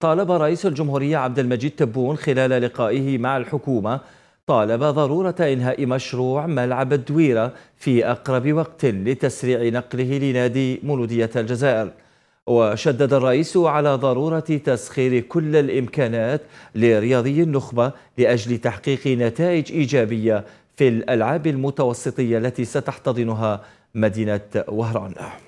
طالب رئيس الجمهورية عبد المجيد تبون خلال لقائه مع الحكومة طالب ضرورة إنهاء مشروع ملعب الدويرة في أقرب وقت لتسريع نقله لنادي مولودية الجزائر وشدد الرئيس على ضرورة تسخير كل الإمكانات لرياضي النخبة لأجل تحقيق نتائج إيجابية في الألعاب المتوسطية التي ستحتضنها مدينة وهران